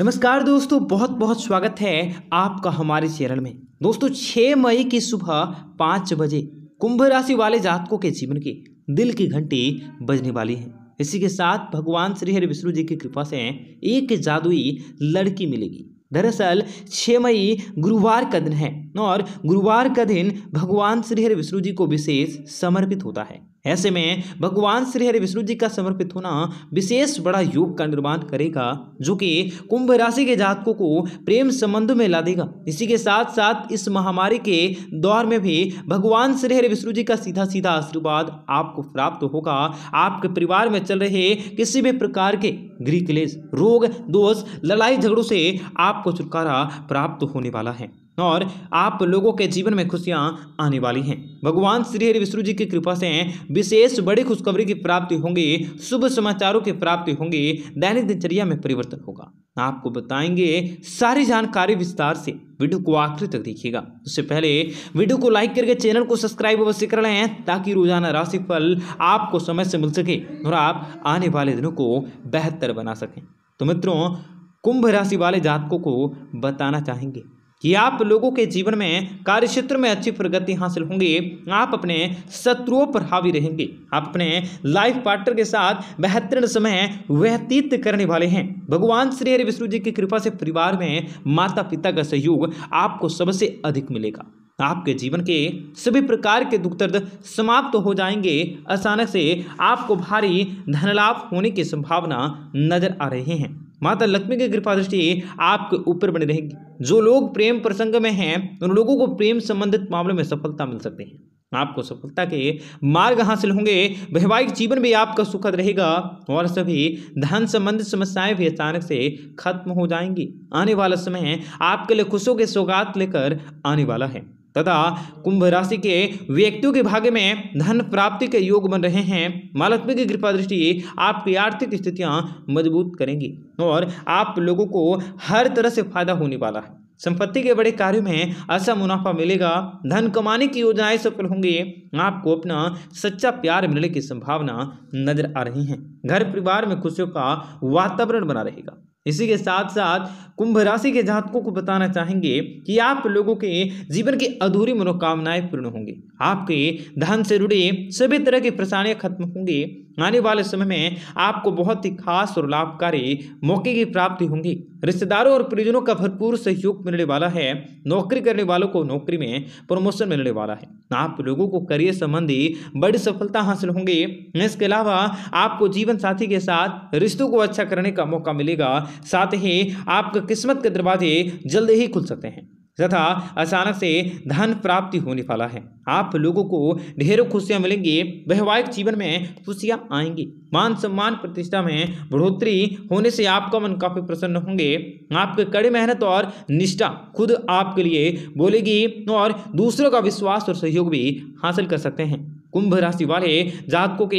नमस्कार दोस्तों बहुत बहुत स्वागत है आपका हमारे चैनल में दोस्तों 6 मई की सुबह पाँच बजे कुंभ राशि वाले जातकों के जीवन की दिल की घंटी बजने वाली है इसी के साथ भगवान श्री हरि विष्णु जी की कृपा से एक जादुई लड़की मिलेगी दरअसल छः मई गुरुवार का दिन है और गुरुवार का दिन भगवान श्री हरि विष्णु जी को विशेष समर्पित होता है ऐसे में भगवान श्री हरि विष्णु जी का समर्पित होना विशेष बड़ा योग का निर्माण करेगा जो कि कुंभ राशि के जातकों को प्रेम संबंध में ला देगा इसी के साथ साथ इस महामारी के दौर में भी भगवान श्री हरि विष्णु जी का सीधा सीधा आशीर्वाद आपको प्राप्त होगा आपके परिवार में चल रहे किसी भी प्रकार के गृह क्लेश रोग दोष लड़ाई झगड़ों से आपको छुटकारा प्राप्त होने वाला है और आप लोगों के जीवन में खुशियाँ आने वाली हैं भगवान श्री हरि विष्णु जी की कृपा से विशेष बड़ी खुशखबरी की प्राप्ति होंगी शुभ समाचारों की प्राप्ति होंगी दैनिक दिनचर्या में परिवर्तन होगा आपको बताएंगे सारी जानकारी विस्तार से वीडियो को आखिर तक देखिएगा उससे पहले वीडियो को लाइक करके चैनल को सब्सक्राइब अवश्य कर लें ताकि रोजाना राशि फल आपको समय से मिल सके और आप आने वाले दिनों को बेहतर बना सकें तो मित्रों कुंभ राशि वाले जातकों को बताना चाहेंगे कि आप लोगों के जीवन में कार्य क्षेत्र में अच्छी प्रगति हासिल होंगी आप अपने शत्रुओं पर हावी रहेंगे आप अपने लाइफ पार्टनर के साथ बेहतरीन समय व्यतीत करने वाले हैं भगवान श्री हरि विष्णु जी की कृपा से परिवार में माता पिता का सहयोग आपको सबसे अधिक मिलेगा आपके जीवन के सभी प्रकार के दुख दर्द समाप्त तो हो जाएंगे अचानक से आपको भारी धनलाभ होने की संभावना नजर आ रही है माता लक्ष्मी की कृपा दृष्टि आपके ऊपर बनी रहेगी जो लोग प्रेम प्रसंग में हैं उन लोगों को प्रेम संबंधित मामलों में सफलता मिल सकती है आपको सफलता के मार्ग हासिल होंगे वैवाहिक जीवन भी आपका सुखद रहेगा और सभी धन संबंधित समस्याएं भी अचानक से खत्म हो जाएंगी आने वाला समय आपके लिए खुशों के सौगात लेकर आने वाला है तथा कुंभ राशि के व्यक्तियों के भाग्य में धन प्राप्ति के योग बन रहे हैं मालत्मी की कृपा दृष्टि आपकी आर्थिक स्थितियां मजबूत करेंगी और आप लोगों को हर तरह से फायदा होने वाला है संपत्ति के बड़े कार्यों में अच्छा मुनाफा मिलेगा धन कमाने की योजनाएं सफल होंगी आपको अपना सच्चा प्यार मिलने की संभावना नजर आ रही है घर परिवार में खुशियों का वातावरण बना रहेगा इसी के साथ साथ कुंभ राशि के जातकों को बताना चाहेंगे कि आप लोगों के जीवन की अधूरी मनोकामनाएं पूर्ण होंगी आपके धन से जुड़े सभी तरह की परेशानियां खत्म होंगी आने वाले समय में आपको बहुत ही खास और लाभकारी मौके की प्राप्ति होंगी रिश्तेदारों और परिजनों का भरपूर सहयोग मिलने वाला है नौकरी करने वालों को नौकरी में प्रमोशन मिलने वाला है आप लोगों को करियर संबंधी बड़ी सफलता हासिल होंगी इसके अलावा आपको जीवन साथी के साथ रिश्तों को अच्छा करने का मौका मिलेगा साथ ही आपका किस्मत के दरवाजे जल्द ही खुल सकते हैं तथा अचानक से धन प्राप्ति होने वाला है आप लोगों को ढेरों खुशियाँ मिलेंगी वैवाहिक जीवन में खुशियाँ आएंगी मान सम्मान प्रतिष्ठा में बढ़ोतरी होने से आपका मन काफ़ी प्रसन्न होंगे आपके कड़ी मेहनत और निष्ठा खुद आपके लिए बोलेगी और दूसरों का विश्वास और सहयोग भी हासिल कर सकते हैं कुंभ राशि वाले जातकों के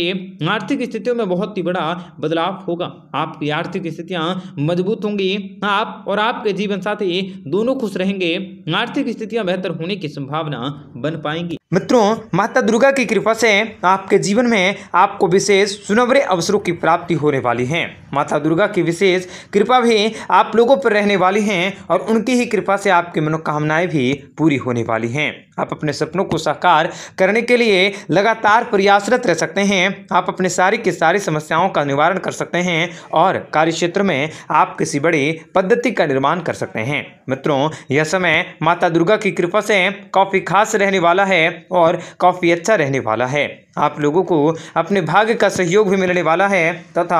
आर्थिक स्थितियों में बहुत ही बड़ा बदलाव होगा आपकी आर्थिक स्थितियां मजबूत होंगी आप और आपके जीवन साथी दोनों खुश रहेंगे आर्थिक स्थितियां बेहतर होने की संभावना बन पाएंगी मित्रों माता दुर्गा की कृपा से आपके जीवन में आपको विशेष सुनवरे अवसरों की प्राप्ति होने वाली है माता दुर्गा की विशेष कृपा भी आप लोगों पर रहने वाली है और उनकी ही कृपा से आपकी मनोकामनाएं भी पूरी होने वाली है आप अपने सपनों को साकार करने के लिए लगातार प्रयासरत रह सकते हैं आप अपने सारी की सारी समस्याओं का निवारण कर सकते हैं और कार्य क्षेत्र में आप किसी बड़ी पद्धति का निर्माण कर सकते हैं मित्रों यह समय समय माता दुर्गा की कृपा से काफ़ी खास रहने वाला है और काफ़ी अच्छा रहने वाला है आप लोगों को अपने भाग्य का सहयोग भी मिलने वाला है तथा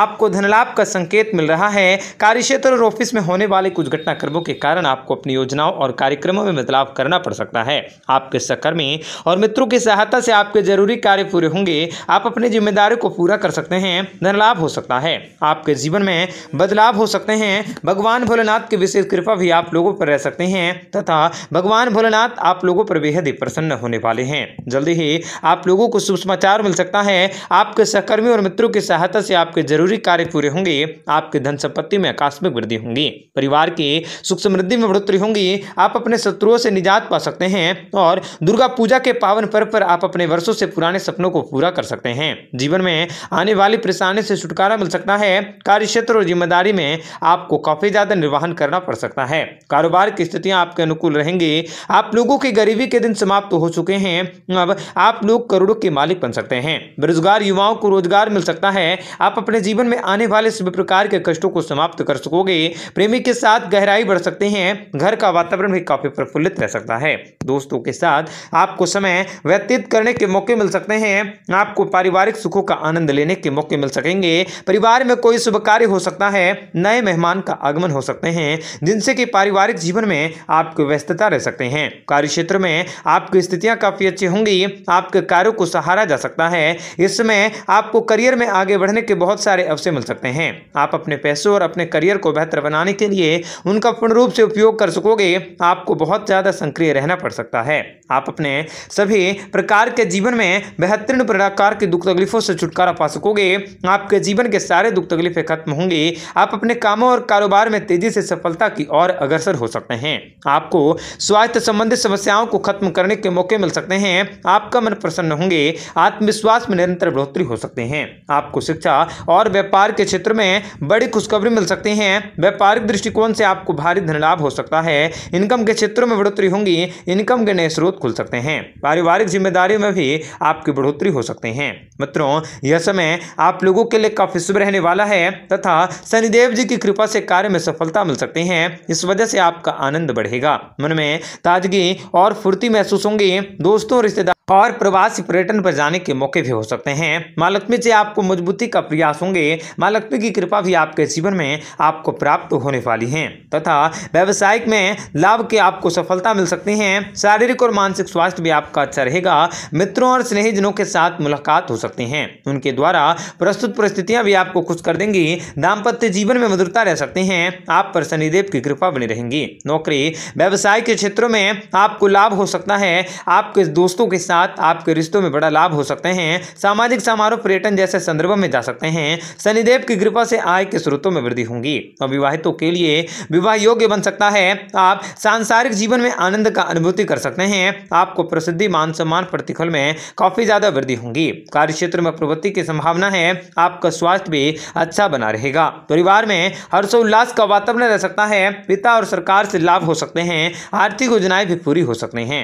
आपको धनलाभ का संकेत मिल रहा है कार्यक्षेत्र और ऑफिस में होने वाले कुछ घटनाक्रमों के कारण आपको अपनी योजनाओं और कार्यक्रमों में बदलाव करना पड़ सकता है आपके सहकर्मी और मित्रों की सहायता से आपके जरूरी कार्य पूरे होंगे आप अपनी जिम्मेदारी को पूरा कर सकते हैं धनलाभ हो सकता है आपके जीवन में बदलाव हो सकते हैं भगवान भोलेनाथ की विशेष कृपा भी आप लोगों पर रह सकते हैं तथा भगवान भोलेनाथ आप लोगों पर बेहद ही प्रसन्न होने वाले हैं जल्दी ही आप लोगों को सुसमाचार मिल सकता है आपके सहकर्मी और मित्रों की सहायता से आपके जरूरी कार्य पूरे होंगे आपके धन संपत्ति में आकस्मिक वृद्धि होंगी परिवार की सुख समृद्धि में बढ़ोतरी होंगी आप अपने शत्रुओं से निजात पा सकते हैं और दुर्गा पूजा के पावन पर्व पर आप अपने वर्षों से पुराने सपनों को पूरा कर सकते हैं जीवन में आने वाली परेशानी से छुटकारा मिल सकता है कार्य क्षेत्र और जिम्मेदारी में आपको काफी ज्यादा निर्वहन करना पड़ सकता है कारोबार की स्थितियां आपके अनुकूल रहेंगी आप लोगों की गरीबी के दिन समाप्त हो चुके हैं अब आप लोग करोड़ों के मालिक बन सकते हैं बेरोजगार युवाओं को रोजगार मिल सकता है आप अपने जीवन में आने वाले सभी प्रकार के कष्टों को समाप्त कर सकोगे प्रेमी के साथ गहराई बढ़ सकते हैं घर का वातावरण भी काफी प्रफुल्लित रह सकता है दोस्तों के साथ आपको समय व्यतीत करने के मौके मिल सकते हैं आपको पारिवारिक सुखों का आनंद लेने के मौके मिल सकेंगे परिवार में कोई शुभ कार्य हो सकता है नए मेहमान का आगमन हो सकते हैं जिनसे कि पारिवारिक जीवन में आपको व्यस्तता रह सकते हैं कार्य क्षेत्र में आपकी स्थितियां काफी अच्छी होंगी आपके कार्यों को सहारा जा सकता है इसमें आपको करियर में आगे बढ़ने के बहुत सारे अवसर मिल सकते हैं आप अपने पैसों और अपने करियर को बेहतर बनाने के लिए उनका पूर्ण रूप से उपयोग कर सकोगे आपको बहुत ज़्यादा सक्रिय रहना पड़ सकता है आप अपने सभी प्रकार के जीवन में बेहतरीन प्रकार की दुख तकलीफों से छुटकारा पा सकोगे आपके जीवन के सारे दुख तकलीफें खत्म होंगी आप अपने कामों और कारोबार में तेजी से सफलता की ओर अग्रसर हो सकते हैं आपको स्वास्थ्य संबंधित समस्याओं को खत्म करने के मौके मिल सकते हैं आपका मन प्रसन्न होंगे आत्मविश्वास में निरंतर बढ़ोतरी हो सकते हैं आपको शिक्षा और व्यापार के क्षेत्र में बड़ी खुशखबरी मिल सकते हैं व्यापारिक दृष्टिकोण से आपको भारी धन लाभ हो सकता है इनकम के क्षेत्रों में बढ़ोतरी होंगी इनकम के नए स्रोत खुल सकते हैं पारिवारिक जिम्मेदारियों में भी आपकी बढ़ोतरी हो सकते हैं मित्रों यह समय आप लोगों के लिए काफी शुभ रहने वाला है तथा शनिदेव जी की कृपा से कार्य में सफलता मिल सकती है इस वजह से आपका आनंद बढ़ेगा मन में ताजगी और फुर्ती महसूस होंगी दोस्तों रिश्तेदार और प्रवासी पर्यटन पर जाने के मौके भी हो सकते हैं माँ लक्ष्मी से आपको मजबूती का प्रयास होंगे माँ लक्ष्मी की कृपा भी आपके जीवन में आपको प्राप्त होने वाली है तथा व्यवसायिक में लाभ के आपको सफलता मिल सकती है शारीरिक और मानसिक स्वास्थ्य भी आपका अच्छा रहेगा मित्रों और स्नेहजनों के साथ मुलाकात हो सकती है उनके द्वारा प्रस्तुत परिस्थितियां भी आपको खुश कर देंगी दाम्पत्य जीवन में मधुरता रह सकते हैं आप पर शनिदेव की कृपा बनी रहेंगी नौकरी व्यवसाय के क्षेत्रों में आपको लाभ हो सकता है आपके दोस्तों के साथ साथ आपके रिश्तों में बड़ा लाभ हो सकते हैं सामाजिक समारोह पर्यटन जैसे संदर्भ में जा सकते हैं शनिदेव की कृपा से आय के स्रोतों में वृद्धि होगी अविवाहितों के लिए विवाह योग्य बन सकता है आप सांसारिक जीवन में आनंद का अनुभूति कर सकते हैं आपको प्रसिद्धि मान सम्मान प्रतिफल में काफी ज्यादा वृद्धि होगी कार्य क्षेत्र में प्रवृत्ति की संभावना है आपका स्वास्थ्य भी अच्छा बना रहेगा परिवार में हर्षोल्लास का वातावरण रह सकता है पिता और सरकार से लाभ हो सकते हैं आर्थिक योजनाएं भी पूरी हो सकती हैं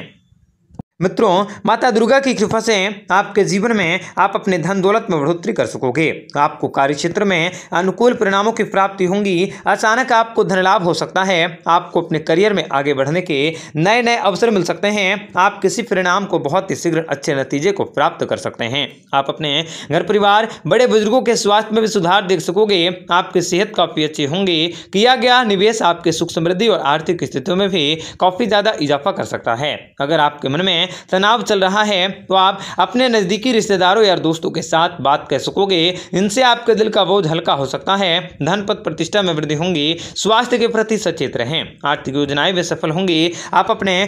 मित्रों माता दुर्गा की कृपा से आपके जीवन में आप अपने धन दौलत में बढ़ोतरी कर सकोगे आपको कार्य क्षेत्र में अनुकूल परिणामों की प्राप्ति होंगी अचानक आपको धन लाभ हो सकता है आपको अपने करियर में आगे बढ़ने के नए नए अवसर मिल सकते हैं आप किसी परिणाम को बहुत ही शीघ्र अच्छे नतीजे को प्राप्त कर सकते हैं आप अपने घर परिवार बड़े बुजुर्गों के स्वास्थ्य में भी सुधार देख सकोगे आपकी सेहत काफ़ी अच्छी होंगी किया गया निवेश आपके सुख समृद्धि और आर्थिक स्थितियों में भी काफ़ी ज़्यादा इजाफा कर सकता है अगर आपके मन में तनाव चल रहा है तो आप अपने नज़दीकी रिश्तेदारों या दोस्तों के साथ बात कर सकोगे इनसे आपके दिल का बोझ हल्का हो सकता है धन पद प्रतिष्ठा में वृद्धि होंगी स्वास्थ्य के प्रति सचेत रहें आर्थिक योजनाएं वे सफल होंगी आप अपने